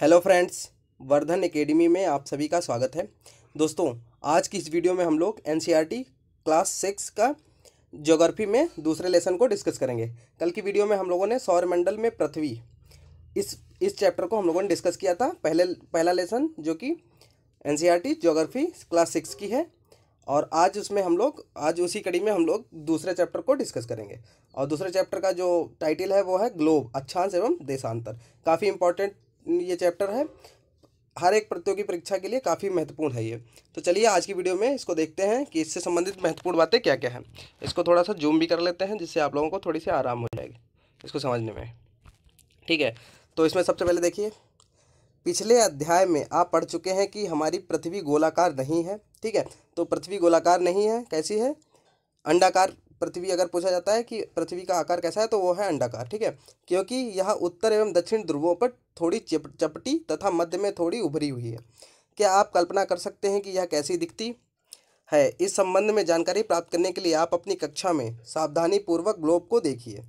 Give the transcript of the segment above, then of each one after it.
hello friends Vardhan academy में आप सभी का स्वागत है दोस्तों आज की इस वीडियो में हम लोग एन e क्लास सिक्स का ज्योग्राफी में दूसरे लेसन को डिस्कस करेंगे कल की वीडियो में हम लोगों ने सौरमंडल में पृथ्वी इस इस चैप्टर को हम लोगों ने डिस्कस किया था पहले पहला लेसन जो कि N e geography class six की है और आज उसमें हम लोग आज उसी कड़ी में हम लोग दूसरे चैप्टर को डिस्कस करेंगे और दूसरे चैप्टर का जो टाइटल है वो है ग्लोब अच्छांश एवं देशांतर काफ़ी इंपॉर्टेंट ये चैप्टर है हर एक प्रतियोगी परीक्षा के लिए काफ़ी महत्वपूर्ण है ये तो चलिए आज की वीडियो में इसको देखते हैं कि इससे संबंधित महत्वपूर्ण बातें क्या क्या हैं इसको थोड़ा सा जूम भी कर लेते हैं जिससे आप लोगों को थोड़ी सी आराम हो जाएगी इसको समझने में ठीक है तो इसमें सबसे पहले देखिए पिछले अध्याय में आप पढ़ चुके हैं कि हमारी पृथ्वी गोलाकार नहीं है ठीक है तो पृथ्वी गोलाकार नहीं है कैसी है अंडाकार पृथ्वी अगर पूछा जाता है कि पृथ्वी का आकार कैसा है तो वो है अंडाकार ठीक है क्योंकि यह उत्तर एवं दक्षिण ध्रुवों पर थोड़ी चिप चपटी तथा मध्य में थोड़ी उभरी हुई है क्या आप कल्पना कर सकते हैं कि यह कैसी दिखती है इस संबंध में जानकारी प्राप्त करने के लिए आप अपनी कक्षा में सावधानी पूर्वक ग्लोब को देखिए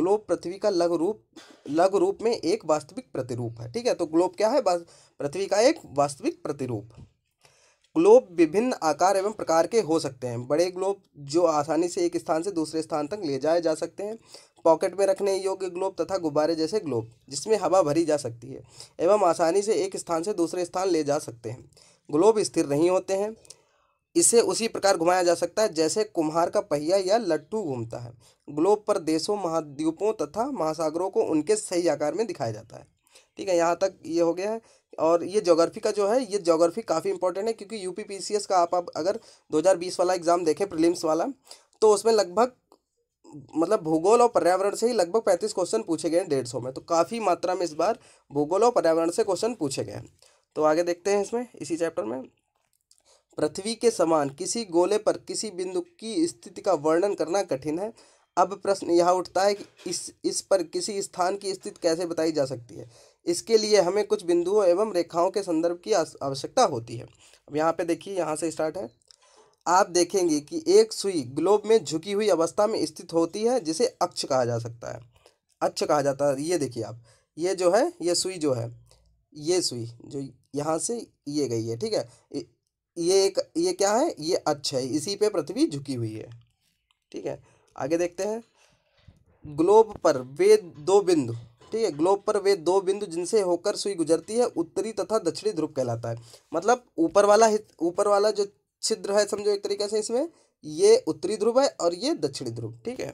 ग्लोब पृथ्वी का लघु रूप लघु रूप में एक वास्तविक प्रतिरूप है ठीक है तो ग्लोब क्या है पृथ्वी का एक वास्तविक प्रतिरूप ग्लोब विभिन्न आकार एवं प्रकार के हो सकते हैं बड़े ग्लोब जो आसानी से एक स्थान से दूसरे स्थान तक ले जाए जा सकते हैं पॉकेट में रखने योग्य ग्लोब तथा गुब्बारे जैसे ग्लोब जिसमें हवा भरी जा सकती है एवं आसानी से एक स्थान से दूसरे स्थान ले जा सकते हैं ग्लोब स्थिर नहीं होते हैं इसे उसी प्रकार घुमाया जा सकता है जैसे कुम्हार का पहिया या लट्टू घूमता है ग्लोब पर देशों महाद्वीपों तथा महासागरों को उनके सही आकार में दिखाया जाता है ठीक है यहाँ तक ये हो गया है और ये जोग्राफी का जो है ये जोग्राफी काफ़ी इंपॉर्टेंट है क्योंकि यू पी का आप, आप अगर 2020 वाला एग्ज़ाम देखें प्रीलिम्स वाला तो उसमें लगभग मतलब भूगोल और पर्यावरण से ही लगभग 35 क्वेश्चन पूछे गए हैं डेढ़ सौ में तो काफ़ी मात्रा में इस बार भूगोल और पर्यावरण से क्वेश्चन पूछे गए हैं तो आगे देखते हैं इसमें इसी चैप्टर में पृथ्वी के समान किसी गोले पर किसी बिंदु की स्थिति का वर्णन करना कठिन है अब प्रश्न यह उठता है कि इस इस पर किसी स्थान की स्थिति कैसे बताई जा सकती है इसके लिए हमें कुछ बिंदुओं एवं रेखाओं के संदर्भ की आवश्यकता होती है अब यहाँ पे देखिए यहाँ से स्टार्ट है आप देखेंगे कि एक सुई ग्लोब में झुकी हुई अवस्था में स्थित होती है जिसे अक्ष कहा जा सकता है अक्ष कहा जाता है ये देखिए आप ये जो है ये सुई जो है ये सुई जो यहाँ से ये गई है ठीक है ये एक ये क्या है ये अक्ष है इसी पर पृथ्वी झुकी हुई है ठीक है आगे देखते हैं ग्लोब पर वे दो बिंदु ठीक है ग्लोब पर वे दो बिंदु जिनसे होकर सुई गुजरती है उत्तरी तथा दक्षिणी ध्रुव कहलाता है मतलब ऊपर वाला ऊपर वाला जो छिद्र है समझो एक तरीके से इसमें ये उत्तरी ध्रुव है और ये दक्षिणी ध्रुव ठीक है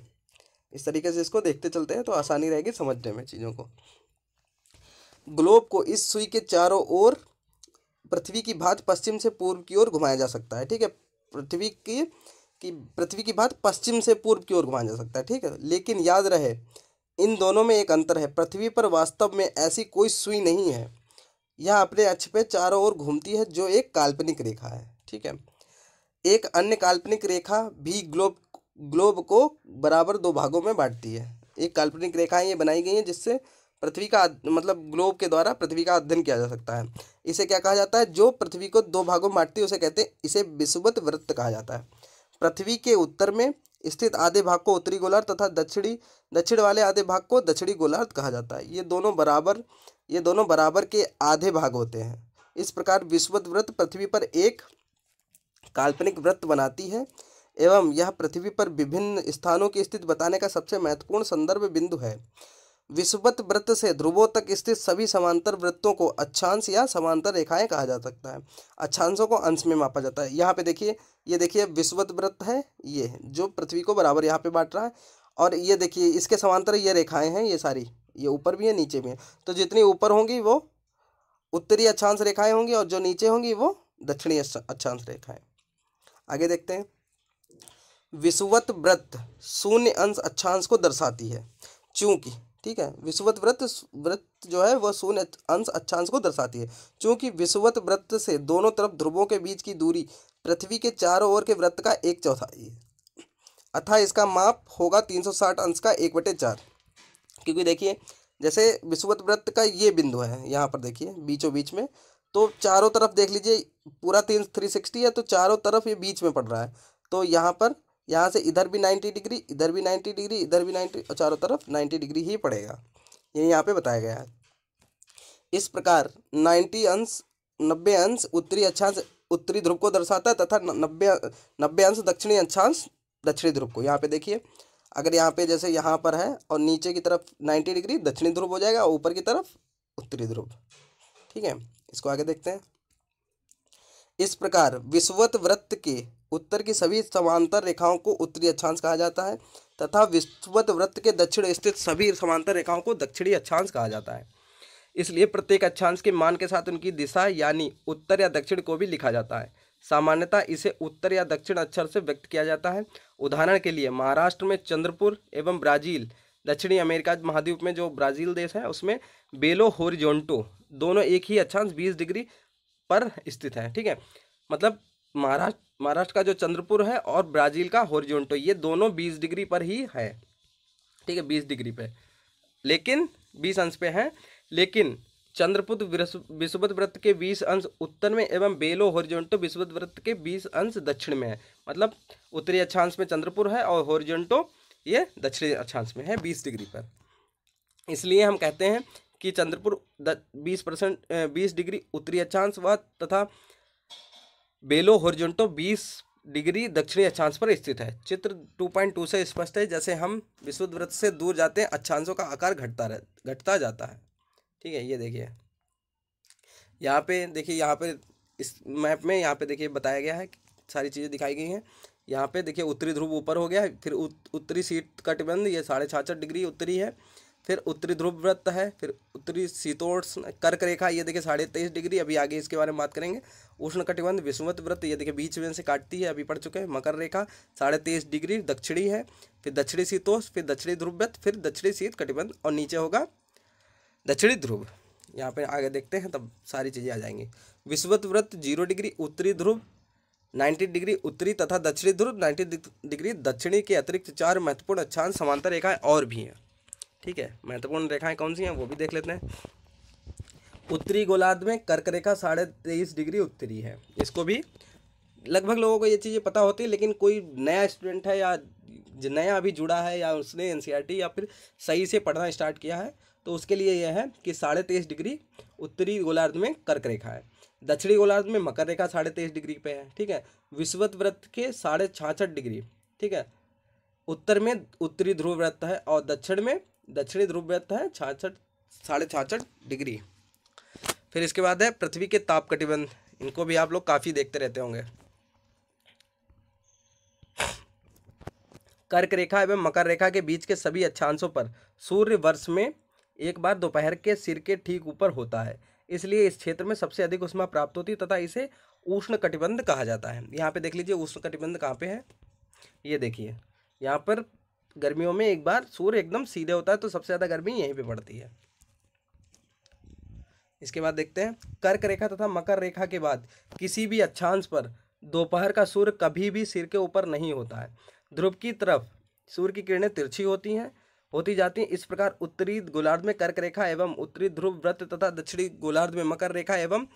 इस तरीके से इसको देखते चलते हैं तो आसानी रहेगी समझने में चीज़ों को ग्लोब को इस सुई के चारों ओर पृथ्वी की भात पश्चिम से पूर्व की ओर घुमाया जा सकता है ठीक है पृथ्वी की कि पृथ्वी की भात पश्चिम से पूर्व की ओर घुमाया जा सकता है ठीक है लेकिन याद रहे इन दोनों में एक अंतर है पृथ्वी पर वास्तव में ऐसी कोई सुई नहीं है यह अपने अक्ष पे चारों ओर घूमती है जो एक काल्पनिक रेखा है ठीक है एक अन्य काल्पनिक रेखा भी ग्लोब ग्लोब को बराबर दो भागों में बांटती है एक काल्पनिक रेखा ये बनाई गई है जिससे पृथ्वी का मतलब ग्लोब के द्वारा पृथ्वी का अध्ययन किया जा सकता है इसे क्या कहा जाता है जो पृथ्वी को दो भागों में बांटती है उसे कहते हैं इसे विश्ववत वृत्त कहा जाता है पृथ्वी के उत्तर में स्थित आधे भाग को उत्तरी गोलार्ध तथा दक्षिणी दक्षिण वाले आधे भाग को दक्षिणी गोलार्ध कहा जाता है ये दोनों बराबर ये दोनों बराबर के आधे भाग होते हैं इस प्रकार विश्वत व्रत पृथ्वी पर एक काल्पनिक व्रत बनाती है एवं यह पृथ्वी पर विभिन्न स्थानों की स्थिति बताने का सबसे महत्वपूर्ण संदर्भ बिंदु है विषुवत वृत्त से ध्रुवों तक स्थित सभी समांतर वृत्तों को अच्छांश या समांतर रेखाएं कहा जा सकता है अच्छांशों को अंश में मापा जाता है यहाँ पे देखिए ये देखिए विषुवत वृत्त है ये जो पृथ्वी को बराबर यहाँ पे बांट रहा है और ये देखिए इसके समांतर ये रेखाएं हैं ये सारी ये ऊपर भी है नीचे भी है तो जितनी ऊपर होंगी वो उत्तरी अच्छांश रेखाएं होंगी और जो नीचे होंगी वो दक्षिणी अच्छांश रेखाएं आगे देखते हैं विषुवत व्रत शून्य अंश अच्छांश को दर्शाती है चूंकि ठीक है विश्ववत व्रत व्रत जो है वह शून्य अंश अच्छांश को दर्शाती है क्योंकि विश्ववत व्रत से दोनों तरफ ध्रुवों के बीच की दूरी पृथ्वी के चारों ओर के व्रत का एक चौथाई है अर्थात इसका माप होगा तीन सौ साठ अंश का एक बटे चार क्योंकि देखिए जैसे विश्ववत व्रत का ये बिंदु है यहाँ पर देखिए बीचों बीच में तो चारों तरफ देख लीजिए पूरा तीन थ्री सिक्सटी है तो चारों तरफ ये बीच में पड़ रहा है तो यहाँ पर यहाँ से इधर भी नाइन्टी डिग्री इधर भी नाइन्टी डिग्री इधर भी नाइन्टी और चारों तरफ नाइन्टी डिग्री ही पड़ेगा ये यहाँ पे बताया गया है इस प्रकार नाइन्टी अंश नब्बे अंश उत्तरी अक्षांश उत्तरी ध्रुव को दर्शाता है तथा नब्बे नब्बे अंश दक्षिणी अक्षांश दक्षिणी ध्रुव को यहाँ पे देखिए अगर यहाँ पे जैसे यहाँ पर है और नीचे की तरफ नाइन्टी डिग्री दक्षिणी ध्रुव हो जाएगा और ऊपर की तरफ उत्तरी ध्रुव ठीक है इसको आगे देखते हैं इस प्रकार विश्वत वृत्त के उत्तर की सभी समांतर रेखाओं को उत्तरी अक्षांश कहा जाता है तथा विश्वत वृत्त के दक्षिण स्थित सभी समांतर रेखाओं को दक्षिणी अक्षांश कहा जाता है इसलिए प्रत्येक अक्षांश के मान के साथ उनकी दिशा यानी उत्तर या दक्षिण को भी लिखा जाता है सामान्यतः इसे उत्तर या दक्षिण अक्षर से व्यक्त किया जाता है उदाहरण के लिए महाराष्ट्र में चंद्रपुर एवं ब्राज़ील दक्षिणी अमेरिका महाद्वीप में जो ब्राज़ील देश है उसमें बेलो होरिजोंटो दोनों एक ही अक्षांश बीस डिग्री पर स्थित हैं ठीक है मतलब महाराष्ट्र महाराष्ट्र का जो चंद्रपुर है और ब्राज़ील का होरिजोंटो ये दोनों बीस डिग्री पर ही है ठीक है बीस डिग्री पर लेकिन बीस अंश पे हैं लेकिन चंद्रपुत विश्वत व्रत के बीस अंश उत्तर में एवं बेलो होरिजोंटो विश्वत व्रत के बीस अंश दक्षिण में है मतलब उत्तरी अक्षांश में चंद्रपुर है और होरिजोंटो ये दक्षिणी अक्षांश में है बीस डिग्री पर इसलिए हम कहते हैं कि चंद्रपुर बीस परसेंट बीस डिग्री उत्तरी अक्षांश व तथा बेलो होरिजेंटो 20 डिग्री दक्षिणी अक्षांश पर स्थित है चित्र 2.2 से स्पष्ट है जैसे हम विशुद्ध वृत्त से दूर जाते हैं अक्षांशों का आकार घटता रह घटता जाता है ठीक है ये देखिए यहाँ पे देखिए यहाँ पे इस मैप में यहाँ पे देखिए बताया गया है सारी चीज़ें दिखाई गई हैं यहाँ पे देखिए उत्तरी ध्रुव ऊपर हो गया है फिर उत्तरी सीट कटिबंध ये साढ़े डिग्री उत्तरी है फिर उत्तरी ध्रुव व्रत है फिर उत्तरी शीतोष्ण कर्क रेखा ये देखिए साढ़े तेईस डिग्री अभी आगे इसके बारे में बात करेंगे उष्ण कटिबंध विषुवत व्रत ये देखिए बीच में से काटती है अभी पड़ चुके हैं मकर रेखा साढ़े तेईस डिग्री दक्षिणी है फिर दक्षिणी शीतोष फिर दक्षिणी ध्रुव व्रत फिर दक्षिणी शीत कटिबंध और नीचे होगा दक्षिणी ध्रुव यहाँ पर आगे देखते हैं तब सारी चीज़ें आ जाएंगी विषुवत व्रत जीरो डिग्री उत्तरी ध्रुव नाइन्टी डिग्री उत्तरी तथा दक्षिणी ध्रुव नाइन्टी डिग्री दक्षिणी के अतिरिक्त चार महत्वपूर्ण अच्छा समांतर रेखाएं और भी हैं ठीक है महत्वपूर्ण रेखाएं कौन सी हैं वो भी देख लेते हैं उत्तरी गोलार्ध में कर्क रेखा साढ़े तेईस डिग्री उत्तरी है इसको भी लगभग लोगों को ये चीज़ें पता होती है लेकिन कोई नया स्टूडेंट है या नया अभी जुड़ा है या उसने एन e या फिर सही से पढ़ना स्टार्ट किया है तो उसके लिए यह है कि साढ़े तेईस डिग्री उत्तरी गोलार्ध में कर्क रेखा है दक्षिणी गोलार्ध में मकर रेखा साढ़े तेईस डिग्री पे है ठीक है विश्वत व्रत के साढ़े छाछठ डिग्री ठीक है उत्तर में उत्तरी ध्रुव व्रत है और दक्षिण में दक्षिणी ध्रुव में है छाछठ साढ़े छाछठ डिग्री फिर इसके बाद है पृथ्वी के ताप कटिबंध इनको भी आप लोग काफ़ी देखते रहते होंगे कर्क रेखा एवं मकर रेखा के बीच के सभी अक्षांशों पर सूर्य वर्ष में एक बार दोपहर के सिर के ठीक ऊपर होता है इसलिए इस क्षेत्र में सबसे अधिक उष्मा प्राप्त होती है तथा इसे उष्ण कटिबंध कहा जाता है यहाँ पे देख लीजिए उष्ण कटिबंध कहाँ पे है ये देखिए यहाँ पर गर्मियों में एक बार सूर्य एकदम सीधे होता है तो सबसे ज़्यादा गर्मी यहीं पे पड़ती है इसके बाद देखते हैं कर्क रेखा तथा मकर रेखा के बाद किसी भी अच्छांश पर दोपहर का सूर्य कभी भी सिर के ऊपर नहीं होता है ध्रुव की तरफ सूर्य की किरणें तिरछी होती हैं होती जाती हैं इस प्रकार उत्तरी गोलार्ध में कर्क रेखा एवं उत्तरी ध्रुव व्रत तथा दक्षिणी गोलार्ध में मकर रेखा एवं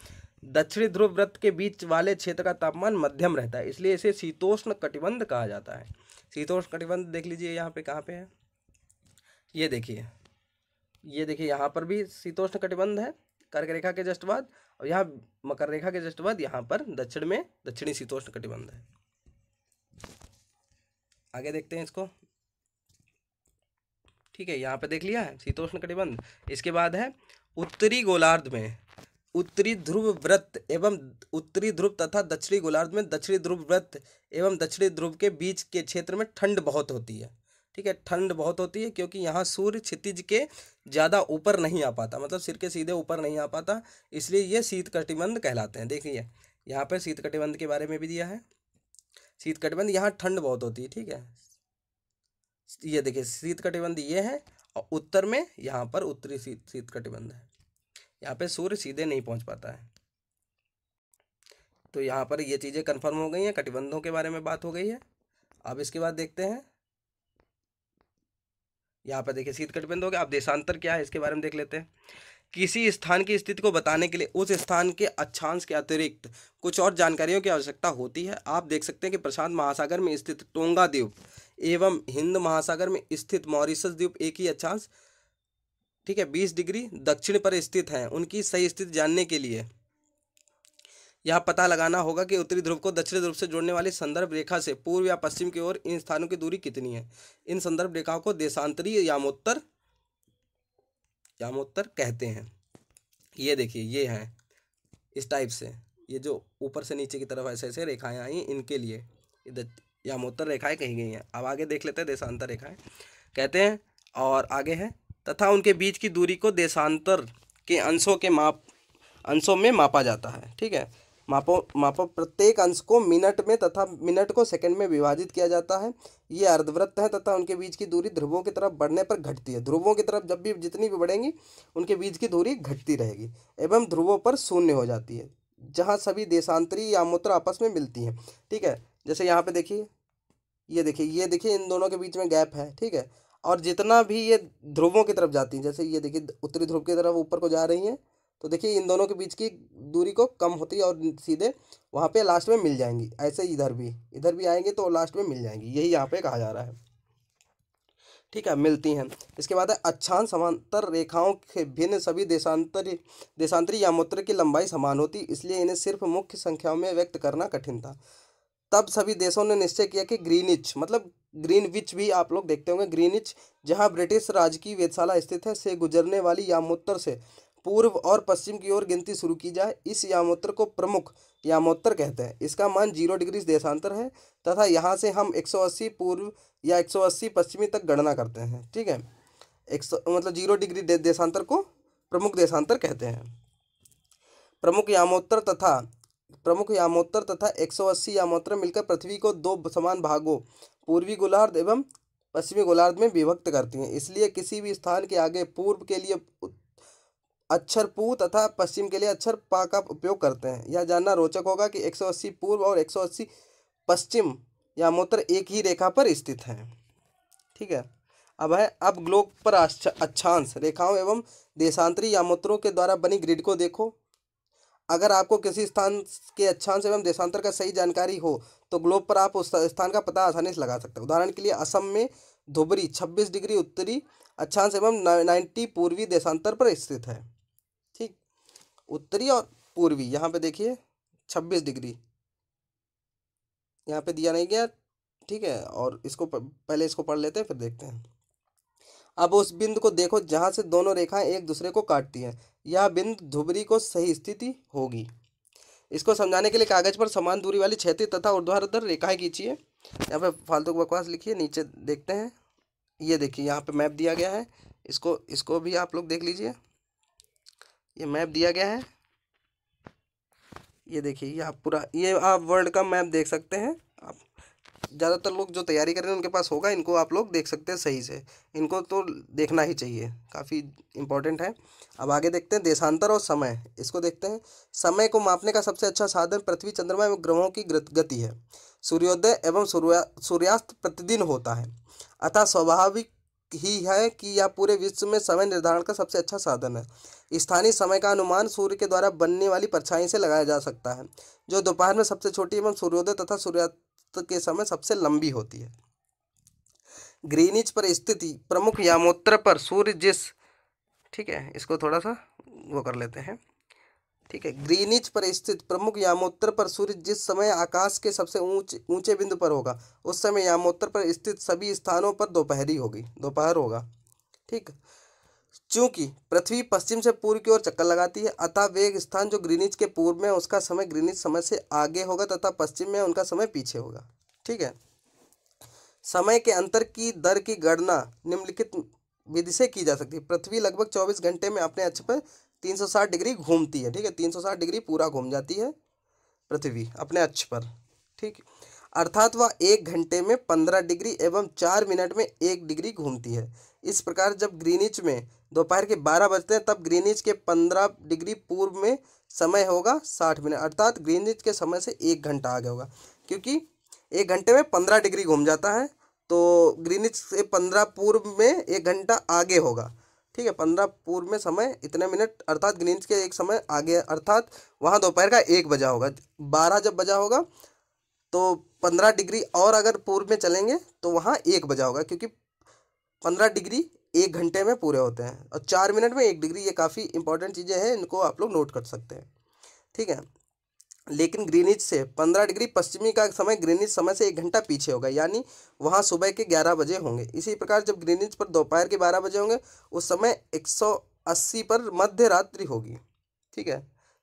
दक्षिणी ध्रुव व्रत के बीच वाले क्षेत्र का तापमान मध्यम रहता है इसलिए इसे शीतोष्ण कटिबंध कहा जाता है शीतोष्ण देख लीजिए यहाँ पे कहाँ पे है ये देखिए ये देखिए यहाँ पर भी शीतोष्ण कटिबंध है कर्क रेखा के जस्ट बाद और यहाँ मकर रेखा के जस्ट बाद यहाँ पर दक्षिण में दक्षिणी शीतोष्ण कटिबंध है आगे देखते हैं इसको ठीक है यहाँ पे देख लिया है शीतोष्ण कटिबंध इसके बाद है उत्तरी गोलार्ध में उत्तरी ध्रुव व्रत एवं उत्तरी ध्रुव तथा दक्षिणी गोलार्ध में दक्षिणी ध्रुव व्रत एवं दक्षिणी ध्रुव के बीच के क्षेत्र में ठंड बहुत होती है ठीक है ठंड बहुत होती है क्योंकि यहाँ सूर्य क्षितिज के ज़्यादा ऊपर नहीं आ पाता मतलब सिर के सीधे ऊपर नहीं आ पाता इसलिए ये शीत कटिबंध कहलाते हैं देखिए यहाँ पर शीत कटिबंध के बारे में भी दिया है शीत कटिबंध यहाँ ठंड बहुत होती है ठीक है ये देखिए शीत कटिबंध ये है और उत्तर में यहाँ पर उत्तरी शीत शीत कटिबंध है यहाँ पे सूर्य सीधे नहीं पहुँच पाता है तो यहाँ पर ये चीज़ें कन्फर्म हो गई हैं कटिबंधों के बारे में बात हो गई है अब इसके बाद देखते हैं यहाँ पर देखिए शीत कटिबंध हो गया अब देशांतर क्या है इसके बारे में देख लेते हैं किसी स्थान की स्थिति को बताने के लिए उस स्थान के अक्षांश के अतिरिक्त कुछ और जानकारियों की आवश्यकता होती है आप देख सकते हैं कि प्रशांत महासागर में स्थित टोंगा द्वीप एवं हिंद महासागर में स्थित मॉरिशस द्वीप एक ही अक्षांश ठीक है बीस डिग्री दक्षिण पर स्थित हैं उनकी सही स्थिति जानने के लिए यह पता लगाना होगा कि उत्तरी ध्रुव को दक्षिण ध्रुव से जोड़ने वाली संदर्भ रेखा से पूर्व या पश्चिम की ओर इन स्थानों की दूरी कितनी है इन संदर्भ रेखाओं को देशांतरीय यामोत्तर यामोत्तर कहते हैं ये देखिए ये है इस टाइप से ये जो ऊपर से नीचे की तरफ ऐसे ऐसे रेखाएं आई इनके लिए यामोत्तर रेखाएं कही गई हैं अब आगे देख लेते हैं देशांतर रेखाएं कहते हैं और आगे है तथा उनके बीच की दूरी को देशांतर के अंशों के माप अंशों में मापा जाता है ठीक है मापो मापो प्रत्येक अंश को मिनट में तथा मिनट को सेकंड में विभाजित किया जाता है ये अर्धवृत्त है तथा उनके बीच की दूरी ध्रुवों की तरफ बढ़ने पर घटती है ध्रुवों की तरफ जब भी जितनी भी बढ़ेंगी उनके बीच की दूरी घटती रहेगी एवं ध्रुवों पर शून्य हो जाती है जहाँ सभी देशांतरी या मूत्र आपस में मिलती हैं ठीक है जैसे यहाँ पर देखिए ये देखिए ये देखिए इन दोनों के बीच में गैप है ठीक है और जितना भी ये ध्रुवों की तरफ जाती हैं जैसे ये देखिए उत्तरी ध्रुव की तरफ ऊपर को जा रही हैं तो देखिए इन दोनों के बीच की दूरी को कम होती है और सीधे वहाँ पे लास्ट में मिल जाएंगी ऐसे इधर भी इधर भी आएंगे तो लास्ट में मिल जाएंगी यही यहाँ पे कहा जा रहा है ठीक है मिलती हैं इसके बाद है अच्छांश समांतर रेखाओं के भिन्न सभी देशांतरी देशांतरी यामोत्र की लंबाई समान होती इसलिए इन्हें सिर्फ मुख्य संख्याओं में व्यक्त करना कठिन था तब सभी देशों ने निश्चय किया कि ग्रीनिच मतलब ग्रीन विच भी आप लोग देखते होंगे ग्रीनिच जहां ब्रिटिश राज की वेदशाला स्थित है से गुजरने वाली यामोत्तर से पूर्व और पश्चिम की ओर गिनती शुरू की जाए इस यामोत्तर को प्रमुख यामोत्तर कहते हैं इसका मान जीरो डिग्री देशांतर है तथा यहाँ से हम 180 पूर्व या 180 पश्चिमी तक गणना करते हैं ठीक है एक मतलब जीरो डिग्री दे, देशांतर को प्रमुख देशांतर कहते हैं प्रमुख यामोत्तर तथा प्रमुख यामोत्तर तथा 180 यामोत्तर मिलकर पृथ्वी को दो समान भागों पूर्वी गोलार्ध एवं पश्चिमी गोलार्ध में विभक्त करती हैं इसलिए किसी भी स्थान के आगे पूर्व के लिए अक्षर पू तथा पश्चिम के लिए अक्षर पा का उपयोग करते हैं यह जानना रोचक होगा कि 180 पूर्व और 180 पश्चिम यामोत्तर एक ही रेखा पर स्थित हैं ठीक है अब है अब ग्लोब पर अच्छांश रेखाओं एवं देशांतरी यामोत्रों के द्वारा बनी ग्रिड को देखो अगर आपको किसी स्थान के अक्षांश एवं देशांतर का सही जानकारी हो तो ग्लोब पर आप उस स्थान का पता आसानी से लगा सकते हैं उदाहरण के लिए असम में धुबरी छब्बीस डिग्री उत्तरी अक्षांश एवं नाइन्टी पूर्वी देशांतर पर स्थित है ठीक उत्तरी और पूर्वी यहाँ पे देखिए छब्बीस डिग्री यहाँ पे दिया नहीं गया ठीक है और इसको पहले इसको पढ़ लेते हैं फिर देखते हैं अब उस बिंदु को देखो जहाँ से दोनों रेखाएं एक दूसरे को काटती हैं यह बिंदु धुबरी को सही स्थिति होगी इसको समझाने के लिए कागज पर समान दूरी वाली क्षेत्र तथा ऊर्ध्वाधर रेखाएं खींचिए यहाँ पे फालतू बकवास लिखिए नीचे देखते हैं ये देखिए यहाँ पे मैप दिया गया है इसको इसको भी आप लोग देख लीजिए ये मैप दिया गया है ये देखिए यहाँ पूरा ये आप वर्ल्ड का मैप देख सकते हैं ज़्यादातर लोग जो तैयारी कर रहे हैं उनके पास होगा इनको आप लोग देख सकते हैं सही से इनको तो देखना ही चाहिए काफ़ी इंपॉर्टेंट है अब आगे देखते हैं देशांतर और समय इसको देखते हैं समय को मापने का सबसे अच्छा साधन पृथ्वी चंद्रमा एवं ग्रहों की गति है सूर्योदय एवं सूर्या सूर्यास्त प्रतिदिन होता है अतः स्वाभाविक ही है कि यह पूरे विश्व में समय निर्धारण का सबसे अच्छा साधन है स्थानीय समय का अनुमान सूर्य के द्वारा बनने वाली परछाई से लगाया जा सकता है जो दोपहर में सबसे छोटी एवं सूर्योदय तथा सूर्यास्त के समय सबसे लंबी होती है ग्रीनिज पर स्थिति प्रमुख यामोत्र पर सूर्य जिस ठीक है इसको थोड़ा सा वो कर लेते हैं ठीक है ग्रीनिच पर स्थित प्रमुख यामोत्तर पर सूर्य जिस समय आकाश के सबसे ऊंच ऊंचे बिंदु पर होगा उस समय यामोत्तर पर स्थित सभी स्थानों पर दोपहरी होगी दोपहर होगा ठीक चूंकि पृथ्वी पश्चिम से पूर्व की ओर चक्कर लगाती है अतः वेग स्थान जो ग्रीनिज के पूर्व में उसका समय ग्रीनिज समय से आगे होगा तथा पश्चिम में उनका समय पीछे होगा ठीक है समय के अंतर की दर की गणना निम्नलिखित विधि से की जा सकती है पृथ्वी लगभग चौबीस घंटे में अपने अक्ष पर तीन सौ साठ डिग्री घूमती है ठीक है तीन सौ साठ डिग्री पूरा घूम जाती है पृथ्वी अपने अक्ष पर ठीक अर्थात वह एक घंटे में पंद्रह डिग्री एवं चार मिनट में एक डिग्री घूमती है इस प्रकार जब ग्रीनिच में दोपहर के बारह बजते हैं तब ग्रीनिच के पंद्रह डिग्री पूर्व में समय होगा साठ मिनट अर्थात ग्रीनिच के समय से एक घंटा आगे होगा क्योंकि एक घंटे में पंद्रह डिग्री घूम जाता है तो ग्रीनिच से पंद्रह पूर्व में एक घंटा आगे होगा ठीक है पंद्रह पूर्व में समय इतने मिनट अर्थात ग्रीनिच के एक समय आगे अर्थात वहाँ दोपहर का एक बजा होगा बारह जब बजा होगा तो पंद्रह डिग्री और अगर पूर्व में चलेंगे तो वहाँ एक बजा होगा क्योंकि पंद्रह डिग्री एक घंटे में पूरे होते हैं और चार मिनट में एक डिग्री ये काफ़ी इंपॉर्टेंट चीज़ें हैं इनको आप लोग नोट कर सकते हैं ठीक है लेकिन ग्रीनिज से पंद्रह डिग्री पश्चिमी का समय ग्रीनिज समय से एक घंटा पीछे होगा यानी वहाँ सुबह के ग्यारह बजे होंगे इसी प्रकार जब ग्रीनिज पर दोपहर के बारह बजे होंगे उस समय एक सौ अस्सी पर मध्य रात्रि होगी ठीक है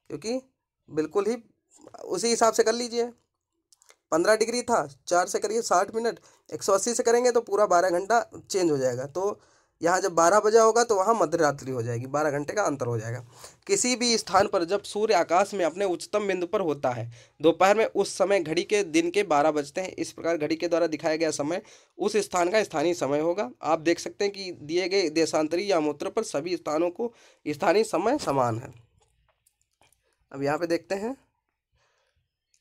क्योंकि बिल्कुल ही उसी हिसाब से कर लीजिए पंद्रह डिग्री था चार से करिए साठ मिनट एक सौ अस्सी से करेंगे तो पूरा बारह घंटा चेंज हो जाएगा तो यहाँ जब बारह बजे होगा तो वहाँ मध्यरात्रि हो जाएगी बारह घंटे का अंतर हो जाएगा किसी भी स्थान पर जब सूर्य आकाश में अपने उच्चतम बिंदु पर होता है दोपहर में उस समय घड़ी के दिन के बारह बजते हैं इस प्रकार घड़ी के द्वारा दिखाया गया समय उस स्थान का स्थानीय समय होगा आप देख सकते हैं कि दिए गए देशांतरी या मूत्र पर सभी स्थानों को स्थानीय समय समान है अब यहाँ पर देखते हैं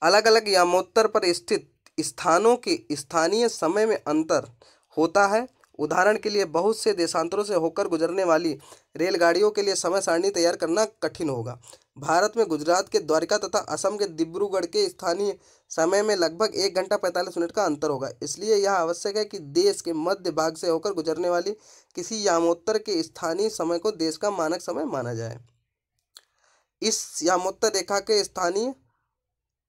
अलग अलग यामोत्तर पर स्थित स्थानों के स्थानीय समय में अंतर होता है उदाहरण के लिए बहुत से देशांतरों से होकर गुजरने वाली रेलगाड़ियों के लिए समय सारणी तैयार करना कठिन होगा भारत में गुजरात के द्वारका तथा असम के डिब्रूगढ़ के स्थानीय समय में लगभग एक घंटा पैंतालीस मिनट का अंतर होगा इसलिए यह आवश्यक है कि देश के मध्य भाग से होकर गुजरने वाली किसी यामोत्तर के स्थानीय समय को देश का मानक समय माना जाए इस यामोत्तर रेखा के स्थानीय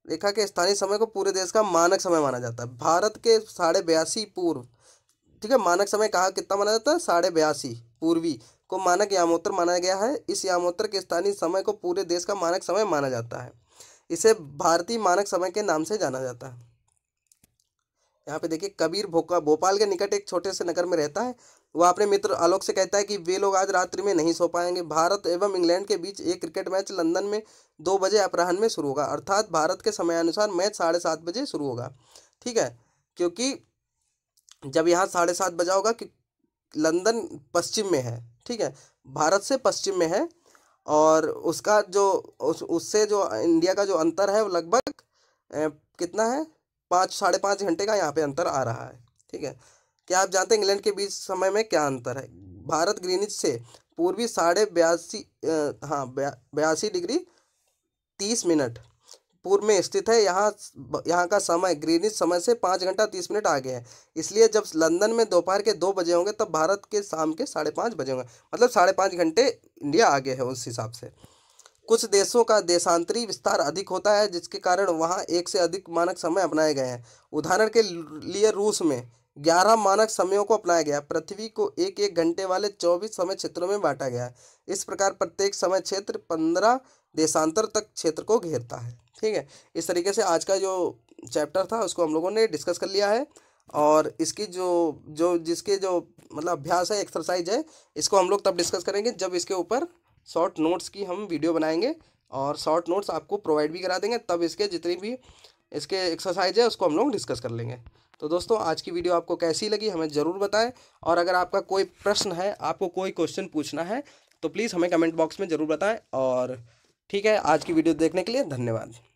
रेखा के स्थानीय समय को पूरे देश का मानक समय माना जाता है भारत के साढ़े बयासी पूर्व ठीक है मानक समय कहा कितना माना जाता है साढ़े बयासी पूर्वी को मानक यामोत्तर माना गया है इस यामोत्तर के स्थानीय समय को पूरे देश का मानक समय माना जाता है इसे भारतीय मानक समय के नाम से जाना जाता है यहाँ पे देखिए कबीर भोका भोपाल के निकट एक छोटे से नगर में रहता है वह अपने मित्र आलोक से कहता है कि वे लोग आज रात्रि में नहीं सो पाएंगे भारत एवं इंग्लैंड के बीच एक क्रिकेट मैच लंदन में दो बजे अपराहन में शुरू होगा अर्थात भारत के समयानुसार मैच साढ़े सात बजे शुरू होगा ठीक है क्योंकि जब यहाँ साढ़े सात बजा होगा कि लंदन पश्चिम में है ठीक है भारत से पश्चिम में है और उसका जो उस, उससे जो इंडिया का जो अंतर है वो लगभग कितना है पाँच साढ़े पाँच घंटे का यहाँ पे अंतर आ रहा है ठीक है क्या आप जानते हैं इंग्लैंड के बीच समय में क्या अंतर है भारत ग्रीनिच से पूर्वी साढ़े बयासी हाँ बयासी डिग्री तीस मिनट पूर्व में स्थित है यहाँ यहाँ का समय ग्रीनिच समय से पाँच घंटा तीस मिनट आगे है इसलिए जब लंदन में दोपहर के दो बजे होंगे तब भारत के शाम के साढ़े पाँच बजे होंगे मतलब साढ़े पाँच घंटे इंडिया आगे है उस हिसाब से कुछ देशों का देशांतरी विस्तार अधिक होता है जिसके कारण वहाँ एक से अधिक मानक समय अपनाए गए हैं उदाहरण के लिए रूस में ग्यारह मानक समयों को अपनाया गया पृथ्वी को एक एक घंटे वाले चौबीस समय क्षेत्रों में बांटा गया इस प्रकार प्रत्येक समय क्षेत्र पंद्रह देशांतर तक क्षेत्र को घेरता है ठीक है इस तरीके से आज का जो चैप्टर था उसको हम लोगों ने डिस्कस कर लिया है और इसकी जो जो जिसके जो मतलब अभ्यास है एक्सरसाइज है इसको हम लोग तब डिस्कस करेंगे जब इसके ऊपर शॉर्ट नोट्स की हम वीडियो बनाएंगे और शॉर्ट नोट्स आपको प्रोवाइड भी करा देंगे तब इसके जितनी भी इसके एक्सरसाइज है उसको हम लोग डिस्कस कर लेंगे तो दोस्तों आज की वीडियो आपको कैसी लगी हमें ज़रूर बताएं और अगर आपका कोई प्रश्न है आपको कोई क्वेश्चन पूछना है तो प्लीज़ हमें कमेंट बॉक्स में ज़रूर बताएं और ठीक है आज की वीडियो देखने के लिए धन्यवाद